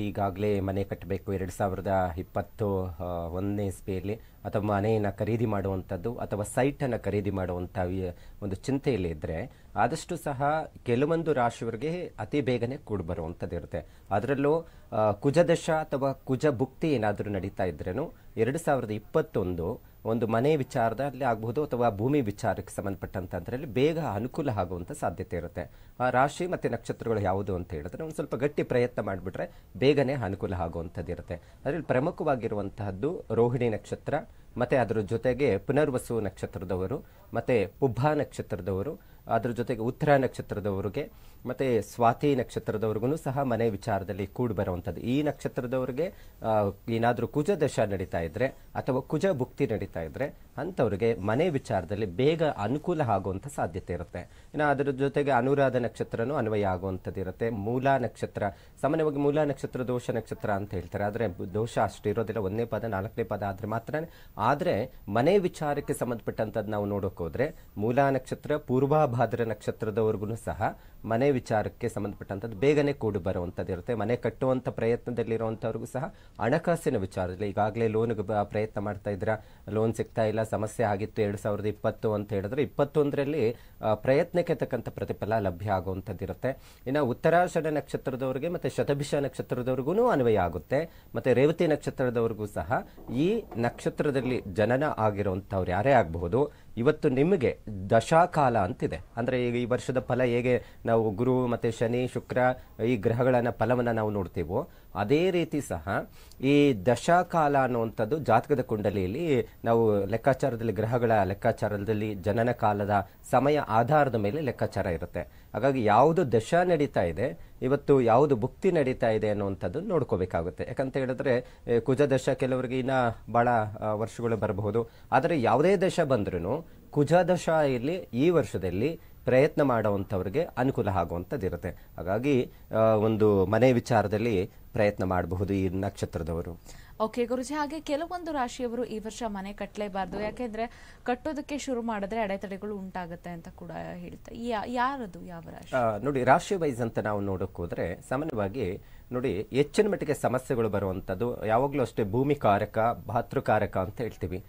ಈಗಾಗಲೇ ಮನೆ ಕಟ್ಟಬೇಕು ಎರಡು ಸಾವಿರದ ಇಪ್ಪತ್ತು ಒಂದನೇ ಇಸ್ವಿಯಲ್ಲಿ ಅಥವಾ ಮನೆಯನ್ನು ಖರೀದಿ ಮಾಡುವಂಥದ್ದು ಅಥವಾ ಸೈಟನ್ನು ಖರೀದಿ ಮಾಡುವಂಥ ಒಂದು ಚಿಂತೆಯಲ್ಲಿ ಇದ್ದರೆ ಆದಷ್ಟು ಸಹ ಕೆಲವೊಂದು ರಾಶಿಯವರಿಗೆ ಅತಿ ಬೇಗನೆ ಕೂಡಿ ಬರುವಂಥದ್ದು ಇರುತ್ತೆ ಅದರಲ್ಲೂ ಕುಜದಶ ಅಥವಾ ಕುಜ ಭುಕ್ತಿ ಏನಾದರೂ ನಡೀತಾ ಇದ್ರೇನು ಎರಡು ಸಾವಿರದ ಇಪ್ಪತ್ತೊಂದು ಒಂದು ಮನೆ ವಿಚಾರದಲ್ಲಿ ಆಗಬಹುದು ಅಥವಾ ಭೂಮಿ ವಿಚಾರಕ್ಕೆ ಸಂಬಂಧಪಟ್ಟಂಥದ್ರಲ್ಲಿ ಬೇಗ ಅನುಕೂಲ ಆಗುವಂಥ ಸಾಧ್ಯತೆ ಇರುತ್ತೆ ಆ ರಾಶಿ ಮತ್ತು ನಕ್ಷತ್ರಗಳು ಯಾವುದು ಅಂತ ಹೇಳಿದ್ರೆ ಒಂದು ಸ್ವಲ್ಪ ಗಟ್ಟಿ ಪ್ರಯತ್ನ ಮಾಡಿಬಿಟ್ರೆ ಬೇಗನೆ ಅನುಕೂಲ ಆಗುವಂಥದ್ದು ಇರುತ್ತೆ ಅದರಲ್ಲಿ ಪ್ರಮುಖವಾಗಿರುವಂತಹದ್ದು ರೋಹಿಣಿ ನಕ್ಷತ್ರ ಮತ್ತು ಅದರ ಜೊತೆಗೆ ಪುನರ್ವಸು ನಕ್ಷತ್ರದವರು ಮತ್ತು ಪುಬ್ಬ ನಕ್ಷತ್ರದವರು ಅದರ ಜೊತೆಗೆ ಉತ್ತರ ನಕ್ಷತ್ರದವ್ರಿಗೆ ಮತ್ತು ಸ್ವಾತಿ ನಕ್ಷತ್ರದವ್ರಿಗೂ ಸಹ ಮನೆ ವಿಚಾರದಲ್ಲಿ ಕೂಡಿ ಬರುವಂಥದ್ದು ಈ ನಕ್ಷತ್ರದವ್ರಿಗೆ ಏನಾದರೂ ಕುಜ ದಶ ನಡೀತಾ ಇದ್ದರೆ ಅಥವಾ ಕುಜ ಭುಕ್ತಿ ನಡೀತಾ ಇದ್ದರೆ ಅಂಥವ್ರಿಗೆ ಮನೆ ವಿಚಾರದಲ್ಲಿ ಬೇಗ ಅನುಕೂಲ ಆಗುವಂಥ ಸಾಧ್ಯತೆ ಇರುತ್ತೆ ಇನ್ನು ಅದರ ಜೊತೆಗೆ ಅನುರಾಧ ನಕ್ಷತ್ರನೂ ಅನ್ವಯ ಆಗುವಂಥದ್ದು ಇರುತ್ತೆ ಮೂಲ ನಕ್ಷತ್ರ ಸಾಮಾನ್ಯವಾಗಿ ಮೂಲ ನಕ್ಷತ್ರ ದೋಷ ನಕ್ಷತ್ರ ಅಂತ ಹೇಳ್ತಾರೆ ಆದರೆ ದೋಷ ಅಷ್ಟು ಇರೋದಿಲ್ಲ ಒಂದನೇ ಪದ ನಾಲ್ಕನೇ ಪದ ಆದರೆ ಮಾತ್ರ ಆದರೆ ಮನೆ ವಿಚಾರಕ್ಕೆ ಸಂಬಂಧಪಟ್ಟಂಥದ್ದು ನಾವು ನೋಡೋಕ್ಕೋದ್ರೆ ಮೂಲ ನಕ್ಷತ್ರ ಪೂರ್ವ ಭಾದ್ರ ನಕ್ಷತ್ರದವ್ರಿಗೂ ಸಹ ಮನೆ ವಿಚಾರಕ್ಕೆ ಸಂಬಂಧಪಟ್ಟಂಥದ್ದು ಬೇಗನೆ ಕೂಡಿ ಬರುವಂಥದ್ದು ಇರುತ್ತೆ ಮನೆ ಕಟ್ಟುವಂಥ ಪ್ರಯತ್ನದಲ್ಲಿರುವಂಥವ್ರಿಗೂ ಸಹ ಹಣಕಾಸಿನ ವಿಚಾರದಲ್ಲಿ ಈಗಾಗಲೇ ಲೋನ್ಗೆ ಪ್ರಯತ್ನ ಮಾಡ್ತಾ ಇದ್ರ ಲೋನ್ ಸಿಗ್ತಾ ಇಲ್ಲ ಸಮಸ್ಯೆ ಆಗಿತ್ತು ಎರಡು ಸಾವಿರದ ಇಪ್ಪತ್ತು ಅಂತ ಹೇಳಿದ್ರೆ ಇಪ್ಪತ್ತೊಂದರಲ್ಲಿ ಪ್ರಯತ್ನಕ್ಕೆ ತಕ್ಕಂಥ ಪ್ರತಿಫಲ ಲಭ್ಯ ಆಗುವಂಥದ್ದಿರುತ್ತೆ ಇನ್ನು ಉತ್ತರಾಷಢ ನಕ್ಷತ್ರದವ್ರಿಗೆ ಮತ್ತು ಶತಭಿಷ ನಕ್ಷತ್ರದವ್ರಿಗೂ ಅನ್ವಯ ಆಗುತ್ತೆ ಮತ್ತು ರೇವತಿ ನಕ್ಷತ್ರದವರೆಗೂ ಸಹ ಈ ನಕ್ಷತ್ರದಲ್ಲಿ ಜನನ ಆಗಿರುವಂಥವ್ರು ಯಾರೇ ಆಗಬಹುದು ಇವತ್ತು ನಿಮಗೆ ದಶಾಕಾಲ ಅಂತಿದೆ ಅಂದರೆ ಈಗ ಈ ವರ್ಷದ ಫಲ ಹೇಗೆ ನಾವು ಗುರು ಮತ್ತು ಶನಿ ಶುಕ್ರ ಈ ಗ್ರಹಗಳನ್ನು ಫಲವನ್ನು ನಾವು ನೋಡ್ತೀವೋ ಅದೇ ರೀತಿ ಸಹ ಈ ದಶಾಕಾಲ ಅನ್ನುವಂಥದ್ದು ಜಾತಕದ ಕುಂಡಲಿಯಲ್ಲಿ ನಾವು ಲೆಕ್ಕಾಚಾರದಲ್ಲಿ ಗ್ರಹಗಳ ಲೆಕ್ಕಾಚಾರದಲ್ಲಿ ಜನನ ಕಾಲದ ಸಮಯ ಆಧಾರದ ಮೇಲೆ ಲೆಕ್ಕಾಚಾರ ಇರುತ್ತೆ ಹಾಗಾಗಿ ಯಾವುದು ದಶ ನಡೀತಾ ಇದೆ ಇವತ್ತು ಯಾವುದು ಭುಕ್ತಿ ನಡೀತಾ ಇದೆ ಅನ್ನುವಂಥದ್ದು ನೋಡ್ಕೋಬೇಕಾಗುತ್ತೆ ಯಾಕಂತ ಹೇಳಿದ್ರೆ ಕುಜದಶ ಕೆಲವರಿಗೆ ಇನ್ನ ಭಾಳ ವರ್ಷಗಳು ಬರಬಹುದು ಆದರೆ ಯಾವುದೇ ದಶ ಬಂದ್ರೂ ಕುಜದಶ ಇಲ್ಲಿ ಈ ವರ್ಷದಲ್ಲಿ ಪ್ರಯತ್ನ ಮಾಡುವಂಥವ್ರಿಗೆ ಅನುಕೂಲ ಇರುತ್ತೆ ಹಾಗಾಗಿ ಒಂದು ಮನೆ ವಿಚಾರದಲ್ಲಿ ಪ್ರಯತ್ನ ಮಾಡಬಹುದು ಈ ನಕ್ಷತ್ರದವರು ಓಕೆ ಗುರುಜಿ ಹಾಗೆ ಕೆಲವೊಂದು ರಾಶಿಯವರು ಈ ವರ್ಷ ಮನೆ ಕಟ್ಟಲೇಬಾರ್ದು ಯಾಕೆಂದ್ರೆ ಕಟ್ಟೋದಕ್ಕೆ ಶುರು ಮಾಡಿದ್ರೆ ಅಡೆತಡೆಗಳು ಉಂಟಾಗುತ್ತೆ ಅಂತ ಕೂಡ ಹೇಳ್ತಾರೆ ಯಾರದು ಯಾವ ರಾಶಿ ನೋಡಿ ರಾಶಿ ವೈಸ್ ಅಂತ ನಾವು ನೋಡೋಕೆ ಹೋದ್ರೆ ಸಾಮಾನ್ಯವಾಗಿ ನೋಡಿ ಹೆಚ್ಚಿನ ಮಟ್ಟಿಗೆ ಸಮಸ್ಯೆಗಳು ಬರುವಂಥದ್ದು ಯಾವಾಗಲೂ ಅಷ್ಟೇ ಭೂಮಿ ಕಾರಕ ಭಾತೃಕಾರಕ ಅಂತ ಹೇಳ್ತೀವಿ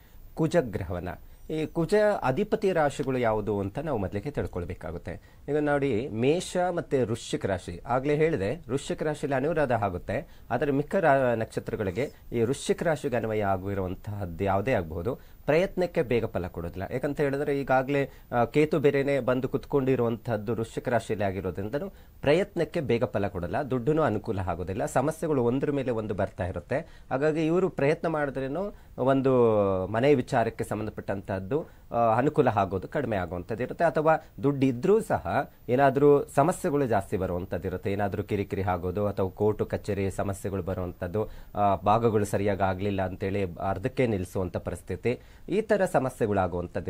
ಕುಜಗ್ರಹವನ್ನ ಈ ಕುಜ ಅಧಿಪತಿ ರಾಶಿಗಳು ಯಾವುದು ಅಂತ ನಾವು ಮೊದಲಿಗೆ ತಿಳ್ಕೊಳ್ಬೇಕಾಗುತ್ತೆ ಈಗ ನೋಡಿ ಮೇಷ ಮತ್ತು ವೃಶ್ಚಿಕ ರಾಶಿ ಆಗಲೇ ಹೇಳಿದೆ ವೃಶ್ಚಿಕ ರಾಶಿಯಲ್ಲಿ ಅನುರಾಧ ಆಗುತ್ತೆ ಆದರೆ ಮಿಕ್ಕ ನಕ್ಷತ್ರಗಳಿಗೆ ಈ ವೃಶ್ಚಿಕ ರಾಶಿಗೆ ಅನ್ವಯ ಆಗಿರುವಂತಹದ್ದು ಯಾವುದೇ ಆಗಬಹುದು ಪ್ರಯತ್ನಕ್ಕೆ ಬೇಗ ಫಲ ಕೊಡೋದಿಲ್ಲ ಯಾಕಂತ ಹೇಳಿದ್ರೆ ಈಗಾಗಲೇ ಕೇತು ಬೇರೆನೇ ಬಂದು ಕುತ್ಕೊಂಡಿರುವಂತಹದ್ದು ವೃಶ್ಚಿಕ ರಾಶಿಯಲ್ಲಿ ಆಗಿರೋದ್ರಿಂದ ಪ್ರಯತ್ನಕ್ಕೆ ಬೇಗ ಫಲ ಕೊಡಲ್ಲ ದುಡ್ಡು ಅನುಕೂಲ ಆಗೋದಿಲ್ಲ ಸಮಸ್ಯೆಗಳು ಒಂದ್ರ ಮೇಲೆ ಒಂದು ಬರ್ತಾ ಇರುತ್ತೆ ಹಾಗಾಗಿ ಇವರು ಪ್ರಯತ್ನ ಮಾಡಿದ್ರೇನು ಒಂದು ಮನೆ ವಿಚಾರಕ್ಕೆ ಸಂಬಂಧಪಟ್ಟಂತಹದ್ದು ಅನುಕೂಲ ಆಗೋದು ಕಡಿಮೆ ಆಗುವಂಥದ್ದು ಇರುತ್ತೆ ಅಥವಾ ದುಡ್ಡು ಇದ್ರೂ ಸಹ ಏನಾದರೂ ಸಮಸ್ಯೆಗಳು ಜಾಸ್ತಿ ಇರುತ್ತೆ ಏನಾದರೂ ಕಿರಿಕಿರಿ ಆಗೋದು ಅಥವಾ ಕೋರ್ಟು ಕಚೇರಿ ಸಮಸ್ಯೆಗಳು ಬರುವಂಥದ್ದು ಭಾಗಗಳು ಸರಿಯಾಗಿ ಆಗಲಿಲ್ಲ ಅಂತೇಳಿ ಅರ್ಧಕ್ಕೆ ನಿಲ್ಲಿಸುವಂಥ ಪರಿಸ್ಥಿತಿ ಈ ಥರ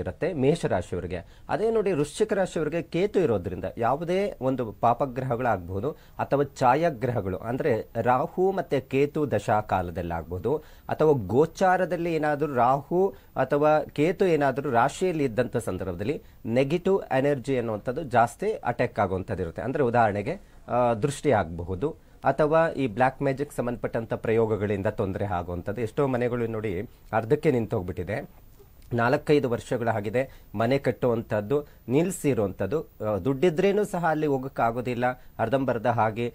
ಇರುತ್ತೆ ಮೇಷರಾಶಿಯವರಿಗೆ ಅದೇ ನೋಡಿ ವೃಶ್ಚಿಕ ರಾಶಿಯವರಿಗೆ ಕೇತು ಇರೋದ್ರಿಂದ ಯಾವುದೇ ಒಂದು ಪಾಪಗ್ರಹಗಳಾಗಬಹುದು ಅಥವಾ ಛಾಯಾಗ್ರಹಗಳು ಅಂದರೆ ರಾಹು ಮತ್ತು ಕೇತು ದಶಾ ಕಾಲದಲ್ಲಾಗ್ಬೋದು ಅಥವಾ ಗೋಚಾರದಲ್ಲಿ ಏನಾದರೂ ರಾಹು ಅಥವಾ ಕೇತು ಏನಾದರೂ ರಾಶಿಯಲ್ಲಿ ಇದ್ದಂಥ ಸಂದರ್ಭದಲ್ಲಿ ನೆಗೆಟಿವ್ ಎನರ್ಜಿ ಅನ್ನುವಂಥದ್ದು ಜಾಸ್ತಿ ಜಾಸ್ತಿ ಅಟ್ಯಾಕ್ ಇರುತ್ತೆ ಅಂದರೆ ಉದಾಹರಣೆಗೆ ದೃಷ್ಟಿ ಆಗಬಹುದು ಅಥವಾ ಈ ಬ್ಲ್ಯಾಕ್ ಮ್ಯಾಜಿಕ್ ಸಂಬಂಧಪಟ್ಟಂಥ ಪ್ರಯೋಗಗಳಿಂದ ತೊಂದರೆ ಆಗುವಂಥದ್ದು ಎಷ್ಟೋ ಮನೆಗಳು ನೋಡಿ ಅರ್ಧಕ್ಕೆ ನಿಂತೋಗ್ಬಿಟ್ಟಿದೆ ನಾಲ್ಕೈದು ಆಗಿದೆ ಮನೆ ಕಟ್ಟುವಂಥದ್ದು ನಿಲ್ಲಿಸಿರುವಂಥದ್ದು ದುಡ್ಡಿದ್ರೇನೂ ಸಹ ಅಲ್ಲಿ ಹೋಗೋಕ್ಕಾಗೋದಿಲ್ಲ ಅರ್ಧಂಬರ್ಧ ಹಾಗೆ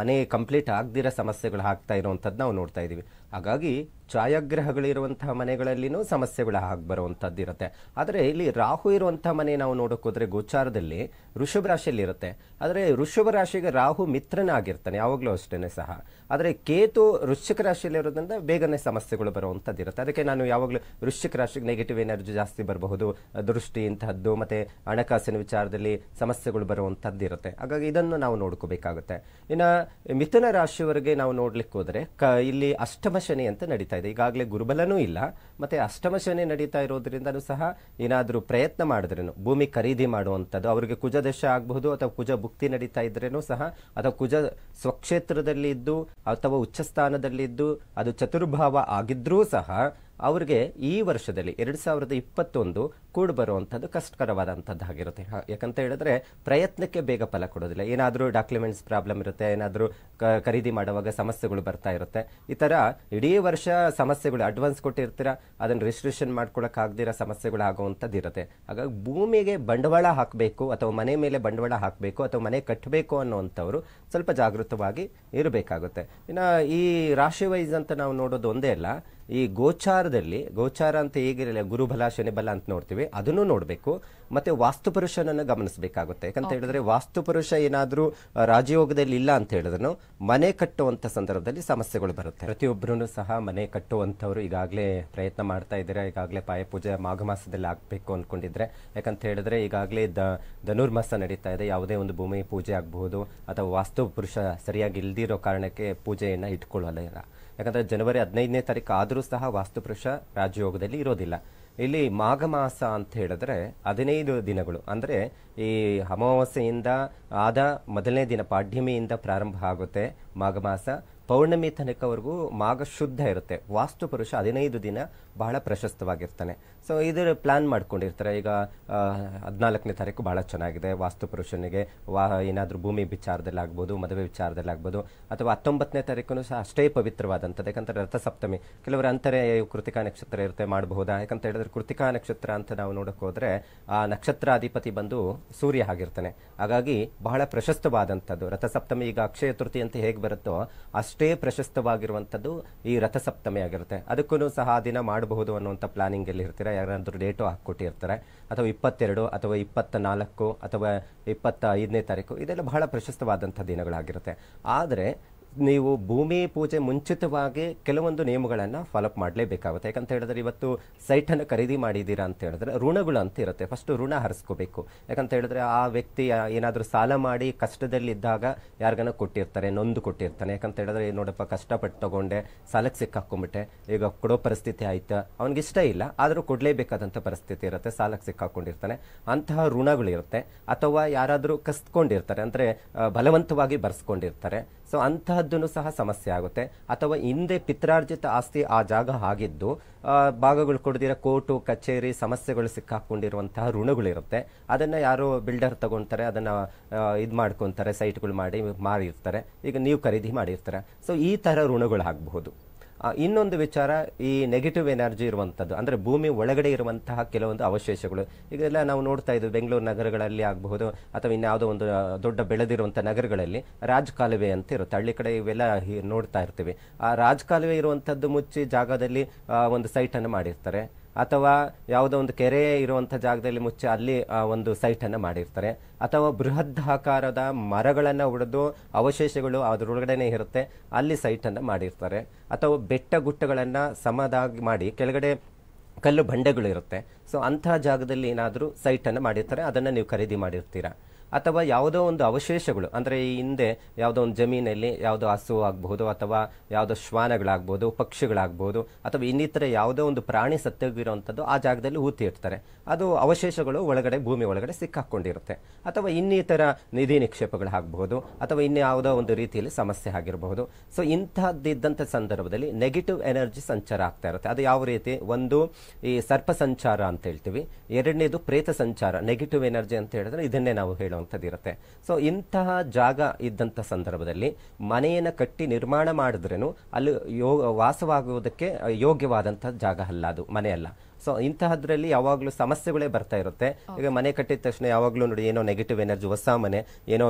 ಮನೆ ಕಂಪ್ಲೀಟ್ ಆಗದಿರೋ ಸಮಸ್ಯೆಗಳು ಆಗ್ತಾ ಇರುವಂಥದ್ದು ನಾವು ನೋಡ್ತಾ ಇದ್ದೀವಿ ಹಾಗಾಗಿ ಛಾಯಾಗ್ರಹಗಳಿರುವಂತಹ ಮನೆಗಳಲ್ಲಿನೂ ಸಮಸ್ಯೆಗಳು ಆಗಿ ಬರುವಂಥದ್ದು ಇರುತ್ತೆ ಆದರೆ ಇಲ್ಲಿ ರಾಹು ಇರುವಂತಹ ಮನೆ ನಾವು ನೋಡೋಕ್ಕೋದ್ರೆ ಗೋಚಾರದಲ್ಲಿ ಋಷಭ ಇರುತ್ತೆ ಆದರೆ ಋಷಭ ರಾಶಿಗೆ ರಾಹು ಮಿತ್ರನಾಗಿರ್ತಾನೆ ಯಾವಾಗಲೂ ಅಷ್ಟೇ ಸಹ ಆದರೆ ಕೇತು ವೃಶ್ಚಿಕ ರಾಶಿಯಲ್ಲಿ ಇರೋದ್ರಿಂದ ಬೇಗನೆ ಸಮಸ್ಯೆಗಳು ಬರುವಂಥದ್ದು ಇರುತ್ತೆ ಅದಕ್ಕೆ ನಾನು ಯಾವಾಗಲೂ ವೃಶ್ಚಿಕ ರಾಶಿಗೆ ನೆಗೆಟಿವ್ ಎನರ್ಜಿ ಜಾಸ್ತಿ ಬರಬಹುದು ದೃಷ್ಟಿ ಇಂಥದ್ದು ಮತ್ತು ಹಣಕಾಸಿನ ವಿಚಾರದಲ್ಲಿ ಸಮಸ್ಯೆಗಳು ಬರುವಂಥದ್ದು ಇರುತ್ತೆ ಹಾಗಾಗಿ ಇದನ್ನು ನಾವು ನೋಡ್ಕೋಬೇಕಾಗುತ್ತೆ ಇನ್ನು ಮಿಥುನ ರಾಶಿಯವರೆಗೆ ನಾವು ನೋಡ್ಲಿಕ್ಕೆ ಹೋದರೆ ಕ ಇಲ್ಲಿ ಅಷ್ಟಮ ಅಷ್ಟಮಶನಿ ಶನಿ ಅಂತ ನಡೀತಾ ಇದೆ ಈಗಾಗಲೇ ಗುರುಬಲನೂ ಇಲ್ಲ ಮತ್ತೆ ಅಷ್ಟಮ ಶನಿ ನಡೀತಾ ಇರೋದ್ರಿಂದ ಸಹ ಏನಾದರೂ ಪ್ರಯತ್ನ ಮಾಡಿದ್ರೇನು ಭೂಮಿ ಖರೀದಿ ಮಾಡುವಂಥದ್ದು ಅವರಿಗೆ ಕುಜ ದಶ ಆಗಬಹುದು ಅಥವಾ ಕುಜ ಭುಕ್ತಿ ನಡೀತಾ ಇದ್ರೇನು ಸಹ ಅಥವಾ ಕುಜ ಸ್ವಕ್ಷೇತ್ರದಲ್ಲಿ ಇದ್ದು ಅಥವಾ ಉಚ್ಚ ಅದು ಚತುರ್ಭಾವ ಆಗಿದ್ರೂ ಸಹ ಅವರಿಗೆ ಈ ವರ್ಷದಲ್ಲಿ ಎರಡು ಸಾವಿರದ ಇಪ್ಪತ್ತೊಂದು ಕೂಡು ಬರುವಂಥದ್ದು ಕಷ್ಟಕರವಾದಂಥದ್ದಾಗಿರುತ್ತೆ ಯಾಕಂತ ಹೇಳಿದ್ರೆ ಪ್ರಯತ್ನಕ್ಕೆ ಬೇಗ ಫಲ ಕೊಡೋದಿಲ್ಲ ಏನಾದರೂ ಡಾಕ್ಯುಮೆಂಟ್ಸ್ ಪ್ರಾಬ್ಲಮ್ ಇರುತ್ತೆ ಏನಾದರೂ ಖರೀದಿ ಮಾಡುವಾಗ ಸಮಸ್ಯೆಗಳು ಬರ್ತಾ ಇರುತ್ತೆ ಈ ಥರ ಇಡೀ ವರ್ಷ ಸಮಸ್ಯೆಗಳು ಅಡ್ವಾನ್ಸ್ ಕೊಟ್ಟಿರ್ತೀರ ಅದನ್ನು ರಿಜಿಸ್ಟ್ರೇಷನ್ ಮಾಡ್ಕೊಳಕ್ಕಾಗದಿರೋ ಸಮಸ್ಯೆಗಳು ಆಗುವಂಥದ್ದು ಇರುತ್ತೆ ಹಾಗಾಗಿ ಭೂಮಿಗೆ ಬಂಡವಾಳ ಹಾಕಬೇಕು ಅಥವಾ ಮನೆ ಮೇಲೆ ಬಂಡವಾಳ ಹಾಕಬೇಕು ಅಥವಾ ಮನೆ ಕಟ್ಟಬೇಕು ಅನ್ನೋವಂಥವ್ರು ಸ್ವಲ್ಪ ಜಾಗೃತವಾಗಿ ಇರಬೇಕಾಗುತ್ತೆ ಇನ್ನು ಈ ರಾಶಿ ವೈಸ್ ಅಂತ ನಾವು ನೋಡೋದು ಒಂದೇ ಅಲ್ಲ ಈ ಗೋಚಾರದಲ್ಲಿ ಗೋಚಾರ ಅಂತ ಹೇಗಿರಲಿಲ್ಲ ಶನಿ ಶನಿಬಲ ಅಂತ ನೋಡ್ತೀವಿ ಅದನ್ನು ನೋಡಬೇಕು ಮತ್ತೆ ವಾಸ್ತುಪುರುಷನನ್ನು ಗಮನಿಸಬೇಕಾಗುತ್ತೆ ಯಾಕಂತ ಹೇಳಿದ್ರೆ ವಾಸ್ತುಪುರುಷ ಏನಾದರೂ ರಾಜಯೋಗದಲ್ಲಿ ಇಲ್ಲ ಅಂತ ಹೇಳಿದ್ರು ಮನೆ ಕಟ್ಟುವಂಥ ಸಂದರ್ಭದಲ್ಲಿ ಸಮಸ್ಯೆಗಳು ಬರುತ್ತೆ ಪ್ರತಿಯೊಬ್ಬರೂ ಸಹ ಮನೆ ಕಟ್ಟುವಂಥವ್ರು ಈಗಾಗಲೇ ಪ್ರಯತ್ನ ಮಾಡ್ತಾ ಇದ್ದಾರೆ ಈಗಾಗಲೇ ಪಾಯಪೂಜೆ ಮಾಘ ಮಾಸದಲ್ಲಿ ಆಗಬೇಕು ಅಂದ್ಕೊಂಡಿದ್ರೆ ಯಾಕಂತ ಹೇಳಿದ್ರೆ ಈಗಾಗಲೇ ದ ಧನುರ್ಮಾಸ ನಡೀತಾ ಇದೆ ಯಾವುದೇ ಒಂದು ಭೂಮಿ ಪೂಜೆ ಆಗಬಹುದು ಅಥವಾ ವಾಸ್ತು ಪುರುಷ ಸರಿಯಾಗಿ ಇಲ್ದಿರೋ ಕಾರಣಕ್ಕೆ ಪೂಜೆಯನ್ನು ಇಟ್ಕೊಳ್ಳಲ್ಲ ಯಾಕಂದ್ರೆ ಜನವರಿ ಹದಿನೈದನೇ ತಾರೀಕು ಆದರೂ ಸಹ ವಾಸ್ತುಪುರುಷ ರಾಜಯೋಗದಲ್ಲಿ ಇರೋದಿಲ್ಲ ಇಲ್ಲಿ ಮಾಘ ಮಾಸ ಅಂತ ಹೇಳಿದ್ರೆ ಹದಿನೈದು ದಿನಗಳು ಅಂದರೆ ಈ ಅಮಾವಾಸ್ಯೆಯಿಂದ ಆದ ಮೊದಲನೇ ದಿನ ಪಾಡ್ಯಮಿಯಿಂದ ಪ್ರಾರಂಭ ಆಗುತ್ತೆ ಮಾಘ ಮಾಸ ಪೌರ್ಣಮಿ ತನಕವರೆಗೂ ಮಾಘ ಶುದ್ಧ ಇರುತ್ತೆ ವಾಸ್ತು ಪುರುಷ ಹದಿನೈದು ದಿನ ಬಹಳ ಪ್ರಶಸ್ತವಾಗಿರ್ತಾನೆ ಸೊ ಇದರ ಪ್ಲಾನ್ ಮಾಡ್ಕೊಂಡಿರ್ತಾರೆ ಈಗ ಹದಿನಾಲ್ಕನೇ ತಾರೀಕು ಭಾಳ ಚೆನ್ನಾಗಿದೆ ವಾಸ್ತು ಪುರುಷನಿಗೆ ವಾ ಏನಾದರೂ ಭೂಮಿ ವಿಚಾರದಲ್ಲಿ ಆಗ್ಬೋದು ಮದುವೆ ವಿಚಾರದಲ್ಲಿ ಆಗ್ಬೋದು ಅಥವಾ ಹತ್ತೊಂಬತ್ತನೇ ತಾರೀಕು ಸಹ ಅಷ್ಟೇ ಪವಿತ್ರವಾದಂಥದ್ದು ಯಾಕಂದರೆ ರಥಸಪ್ತಮಿ ಕೆಲವರು ಅಂತಾರೆ ಕೃತಿಕಾ ನಕ್ಷತ್ರ ಇರುತ್ತೆ ಮಾಡಬಹುದಾ ಯಾಕಂತ ಹೇಳಿದ್ರೆ ಕೃತಿಕಾ ನಕ್ಷತ್ರ ಅಂತ ನಾವು ನೋಡಕ್ಕೆ ಹೋದರೆ ಆ ನಕ್ಷತ್ರಾಧಿಪತಿ ಬಂದು ಸೂರ್ಯ ಆಗಿರ್ತಾನೆ ಹಾಗಾಗಿ ಬಹಳ ಪ್ರಶಸ್ತವಾದಂಥದ್ದು ರಥಸಪ್ತಮಿ ಈಗ ಅಕ್ಷಯ ತೃತೀಯ ಅಂತ ಹೇಗೆ ಬರುತ್ತೋ ಅಷ್ಟು ಅಷ್ಟೇ ಪ್ರಶಸ್ತವಾಗಿರುವಂಥದ್ದು ಈ ರಥಸಪ್ತಮಿ ಆಗಿರುತ್ತೆ ಅದಕ್ಕೂ ಸಹ ಆ ದಿನ ಮಾಡಬಹುದು ಅನ್ನುವಂಥ ಪ್ಲಾನಿಂಗ್ ಎಲ್ಲಿ ಇರ್ತೀರ ಯಾರಾದರೂ ಡೇಟು ಹಾಕ್ಕೊಟ್ಟಿರ್ತಾರೆ ಅಥವಾ ಇಪ್ಪತ್ತೆರಡು ಅಥವಾ ಇಪ್ಪತ್ತ ನಾಲ್ಕು ಅಥವಾ ಇಪ್ಪತ್ತ ಐದನೇ ತಾರೀಕು ಇದೆಲ್ಲ ಬಹಳ ಪ್ರಶಸ್ತವಾದಂಥ ದಿನಗಳಾಗಿರುತ್ತೆ ಆದರೆ ನೀವು ಭೂಮಿ ಪೂಜೆ ಮುಂಚಿತವಾಗಿ ಕೆಲವೊಂದು ನಿಯಮಗಳನ್ನು ಫಾಲೋಅಪ್ ಮಾಡಲೇಬೇಕಾಗುತ್ತೆ ಯಾಕಂತ ಹೇಳಿದ್ರೆ ಇವತ್ತು ಸೈಟನ್ನು ಖರೀದಿ ಮಾಡಿದ್ದೀರಾ ಅಂತ ಹೇಳಿದ್ರೆ ಋಣಗಳು ಅಂತ ಇರುತ್ತೆ ಫಸ್ಟ್ ಋಣ ಹರಿಸ್ಕೋಬೇಕು ಯಾಕಂತ ಹೇಳಿದ್ರೆ ಆ ವ್ಯಕ್ತಿ ಏನಾದರೂ ಸಾಲ ಮಾಡಿ ಕಷ್ಟದಲ್ಲಿದ್ದಾಗ ಯಾರಿಗನ ಕೊಟ್ಟಿರ್ತಾರೆ ನೊಂದು ಕೊಟ್ಟಿರ್ತಾನೆ ಯಾಕಂತ ಹೇಳಿದ್ರೆ ನೋಡಪ್ಪ ಕಷ್ಟಪಟ್ಟು ತಗೊಂಡೆ ಸಾಲಕ್ಕೆ ಸಿಕ್ಕಾಕೊಂಡ್ಬಿಟ್ಟೆ ಈಗ ಕೊಡೋ ಪರಿಸ್ಥಿತಿ ಆಯ್ತಾ ಅವ್ನಿಗೆ ಇಷ್ಟ ಇಲ್ಲ ಆದರೂ ಕೊಡಲೇಬೇಕಾದಂಥ ಪರಿಸ್ಥಿತಿ ಇರುತ್ತೆ ಸಾಲಕ್ಕೆ ಸಿಕ್ಕಾಕೊಂಡಿರ್ತಾನೆ ಅಂತಹ ಋಣಗಳಿರುತ್ತೆ ಅಥವಾ ಯಾರಾದರೂ ಕಸ್ಕೊಂಡಿರ್ತಾರೆ ಅಂದರೆ ಬಲವಂತವಾಗಿ ಬರ್ಸ್ಕೊಂಡಿರ್ತಾರೆ ಸೊ ಅಂತಹದ್ದನ್ನು ಸಹ ಸಮಸ್ಯೆ ಆಗುತ್ತೆ ಅಥವಾ ಹಿಂದೆ ಪಿತ್ರಾರ್ಜಿತ ಆಸ್ತಿ ಆ ಜಾಗ ಆಗಿದ್ದು ಭಾಗಗಳು ಕೊಡದಿರೋ ಕೋರ್ಟು ಕಚೇರಿ ಸಮಸ್ಯೆಗಳು ಸಿಕ್ಕಾಕೊಂಡಿರುವಂತಹ ಋಣಗಳಿರುತ್ತೆ ಅದನ್ನು ಯಾರೋ ಬಿಲ್ಡರ್ ತಗೊಳ್ತಾರೆ ಅದನ್ನು ಇದು ಮಾಡ್ಕೊತಾರೆ ಸೈಟ್ಗಳು ಮಾಡಿ ಮಾರಿರ್ತಾರೆ ಈಗ ನೀವು ಖರೀದಿ ಮಾಡಿರ್ತಾರೆ ಸೊ ಈ ಥರ ಆಗಬಹುದು ಇನ್ನೊಂದು ವಿಚಾರ ಈ ನೆಗೆಟಿವ್ ಎನರ್ಜಿ ಇರುವಂಥದ್ದು ಅಂದರೆ ಭೂಮಿ ಒಳಗಡೆ ಇರುವಂತಹ ಕೆಲವೊಂದು ಅವಶೇಷಗಳು ಈಗೆಲ್ಲ ನಾವು ನೋಡ್ತಾ ಇದ್ದೀವಿ ಬೆಂಗಳೂರು ನಗರಗಳಲ್ಲಿ ಆಗಬಹುದು ಅಥವಾ ಇನ್ಯಾವುದೋ ಒಂದು ದೊಡ್ಡ ಬೆಳೆದಿರುವಂಥ ನಗರಗಳಲ್ಲಿ ರಾಜಕಾಲುವೆ ಅಂತ ಇರುತ್ತೆ ಹಳ್ಳಿ ಕಡೆ ಇವೆಲ್ಲ ನೋಡ್ತಾ ಇರ್ತೀವಿ ಆ ರಾಜಕಾಲುವೆ ಇರುವಂಥದ್ದು ಮುಚ್ಚಿ ಜಾಗದಲ್ಲಿ ಒಂದು ಸೈಟನ್ನು ಮಾಡಿರ್ತಾರೆ ಅಥವಾ ಯಾವುದೋ ಒಂದು ಕೆರೆ ಇರುವಂಥ ಜಾಗದಲ್ಲಿ ಮುಚ್ಚಿ ಅಲ್ಲಿ ಒಂದು ಸೈಟನ್ನು ಮಾಡಿರ್ತಾರೆ ಅಥವಾ ಬೃಹದ್ ಆಕಾರದ ಮರಗಳನ್ನು ಒಡೆದು ಅವಶೇಷಗಳು ಅದರೊಳಗಡೆನೇ ಇರುತ್ತೆ ಅಲ್ಲಿ ಸೈಟನ್ನು ಮಾಡಿರ್ತಾರೆ ಅಥವಾ ಬೆಟ್ಟ ಗುಟ್ಟಗಳನ್ನು ಸಮದಾಗಿ ಮಾಡಿ ಕೆಳಗಡೆ ಕಲ್ಲು ಬಂಡೆಗಳು ಇರುತ್ತೆ ಸೊ ಅಂತಹ ಜಾಗದಲ್ಲಿ ಏನಾದರೂ ಸೈಟನ್ನು ಮಾಡಿರ್ತಾರೆ ಅದನ್ನು ನೀವು ಖರೀದಿ ಮಾಡಿರ್ತೀರಾ ಅಥವಾ ಯಾವುದೋ ಒಂದು ಅವಶೇಷಗಳು ಅಂದರೆ ಈ ಹಿಂದೆ ಯಾವುದೋ ಒಂದು ಜಮೀನಲ್ಲಿ ಯಾವುದೋ ಹಸು ಆಗ್ಬಹುದು ಅಥವಾ ಯಾವುದೋ ಶ್ವಾನಗಳಾಗ್ಬೋದು ಪಕ್ಷಿಗಳಾಗ್ಬೋದು ಅಥವಾ ಇನ್ನಿತರ ಯಾವುದೋ ಒಂದು ಪ್ರಾಣಿ ಸತ್ಯವಿರುವಂಥದ್ದು ಆ ಜಾಗದಲ್ಲಿ ಊತಿ ಇರ್ತಾರೆ ಅದು ಅವಶೇಷಗಳು ಒಳಗಡೆ ಭೂಮಿ ಒಳಗಡೆ ಸಿಕ್ಕಾಕೊಂಡಿರುತ್ತೆ ಅಥವಾ ಇನ್ನಿತರ ನಿಧಿ ನಿಕ್ಷೇಪಗಳು ಆಗಬಹುದು ಅಥವಾ ಇನ್ಯಾವುದೋ ಒಂದು ರೀತಿಯಲ್ಲಿ ಸಮಸ್ಯೆ ಆಗಿರಬಹುದು ಸೊ ಇಂಥದ್ದಿದ್ದಂಥ ಸಂದರ್ಭದಲ್ಲಿ ನೆಗೆಟಿವ್ ಎನರ್ಜಿ ಸಂಚಾರ ಆಗ್ತಾ ಇರುತ್ತೆ ಅದು ಯಾವ ರೀತಿ ಒಂದು ಈ ಸರ್ಪ ಸಂಚಾರ ಅಂತ ಹೇಳ್ತೀವಿ ಎರಡನೇದು ಪ್ರೇತ ಸಂಚಾರ ನೆಗೆಟಿವ್ ಎನರ್ಜಿ ಅಂತ ಹೇಳಿದ್ರೆ ಇದನ್ನೇ ನಾವು ಹೇಳೋದು ಅನ್ನುವಂಥದ್ದಿರುತ್ತೆ ಸೊ ಇಂತಹ ಜಾಗ ಇದ್ದಂಥ ಸಂದರ್ಭದಲ್ಲಿ ಮನೆಯನ್ನು ಕಟ್ಟಿ ನಿರ್ಮಾಣ ಮಾಡಿದ್ರೂ ಅಲ್ಲಿ ಯೋ ವಾಸವಾಗುವುದಕ್ಕೆ ಯೋಗ್ಯವಾದಂಥ ಜಾಗ ಅಲ್ಲ ಅದು ಮನೆಯಲ್ಲ ಸೊ ಇಂತಹದ್ರಲ್ಲಿ ಯಾವಾಗಲೂ ಸಮಸ್ಯೆಗಳೇ ಬರ್ತಾ ಇರುತ್ತೆ ಈಗ ಮನೆ ಕಟ್ಟಿದ ತಕ್ಷಣ ಯಾವಾಗಲೂ ನೋಡಿ ಏನೋ ನೆಗೆಟಿವ್ ಎನರ್ಜಿ ಹೊಸ ಮನೆ ಏನೋ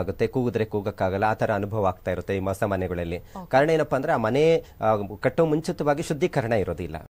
ಆಗುತ್ತೆ ಕೂಗಿದ್ರೆ ಕೂಗಕ್ಕಾಗಲ್ಲ ಆ ಥರ ಅನುಭವ ಆಗ್ತಾ ಇರುತ್ತೆ ಈ ಹೊಸ ಮನೆಗಳಲ್ಲಿ ಕಾರಣ ಏನಪ್ಪಾ ಅಂದ್ರೆ ಆ ಮನೆ ಕಟ್ಟೋ ಮುಂಚಿತವಾಗಿ ಶುದ್ಧೀಕರಣ ಇರೋದಿಲ್ಲ